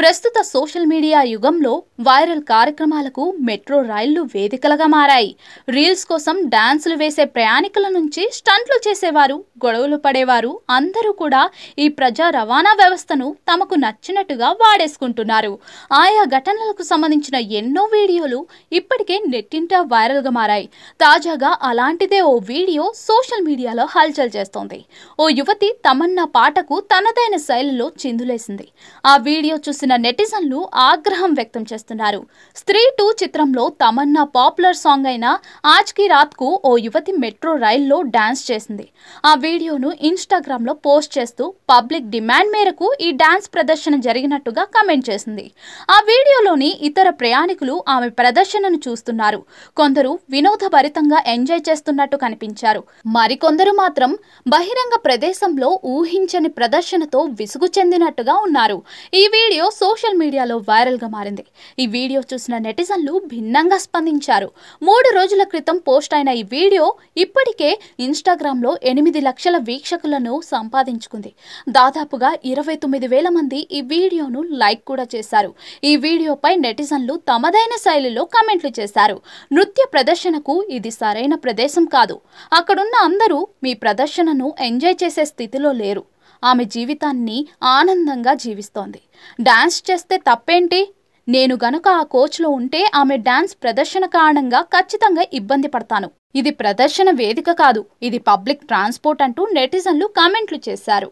ప్రస్తుత social media యుగంలో viral కార్యక్రమాలకు మెట్రో రైళ్లు వేదికలుగా మారాయి రీల్స్ కోసం డాన్సులు వేసే ప్రయాణికుల నుంచి స్టంట్లు చేసేవారు గొడవలు పడేవారు అందరూ కూడా ఈ ప్రజా రవాణా వ్యవస్థను తమకు నచ్చినట్టుగా వాడేసుకుంటున్నారు ఆయా ఘటనలకు సంబంధించిన ఎన్నో వీడియోలు ఇప్పటికే నెట్టింట వైరల్గా మారాయి తాజాగా అలాంటిదే ఓ వీడియో సోషల్ మీడియాలో హల్చల్ చేస్తోంది ఓ యువతి తమన్నా పాటకు తనదైన శైలిలో చిందులేసింది ఆ వీడియో చూసి చూసిన నెటిజన్లు ఆగ్రహం వ్యక్తం చేస్తున్నారు స్త్రీ టూ చిత్రంలో తమన్నా పాపులర్ సాంగ్ అయిన ఆజ్ కి కు ఓ యువతి మెట్రో రైల్లో డాన్స్ చేసింది ఆ వీడియోను లో పోస్ట్ చేస్తూ పబ్లిక్ డిమాండ్ మేరకు ఈ డాన్స్ ప్రదర్శన జరిగినట్టుగా కమెంట్ చేసింది ఆ వీడియోలోని ఇతర ప్రయాణికులు ఆమె ప్రదర్శనను చూస్తున్నారు కొందరు వినోదభరితంగా ఎంజాయ్ చేస్తున్నట్టు కనిపించారు మరికొందరు మాత్రం బహిరంగ ప్రదేశంలో ఊహించని ప్రదర్శనతో విసుగు చెందినట్టుగా ఉన్నారు ఈ వీడియో సోషల్ మీడియాలో వైరల్గా మారింది ఈ వీడియో చూసిన నెటిజన్లు భిన్నంగా స్పందించారు మూడు రోజుల క్రితం పోస్ట్ అయిన ఈ వీడియో ఇప్పటికే లో ఎనిమిది లక్షల వీక్షకులను సంపాదించుకుంది దాదాపుగా ఇరవై తొమ్మిది వేల మంది ఈ వీడియోను లైక్ కూడా చేశారు ఈ వీడియోపై నెటిజన్లు తమదైన శైలిలో కామెంట్లు చేశారు నృత్య ప్రదర్శనకు ఇది సరైన ప్రదేశం కాదు అక్కడున్న అందరూ మీ ప్రదర్శనను ఎంజాయ్ చేసే స్థితిలో లేరు ఆమె జీవితాన్ని ఆనందంగా జీవిస్తోంది డాన్స్ చేస్తే తప్పేంటి నేను గనుక ఆ కోచ్లో ఉంటే ఆమె డాన్స్ ప్రదర్శన కారణంగా ఖచ్చితంగా ఇబ్బంది పడతాను ఇది ప్రదర్శన వేదిక కాదు ఇది పబ్లిక్ ట్రాన్స్పోర్ట్ అంటూ నెటిజన్లు కామెంట్లు చేశారు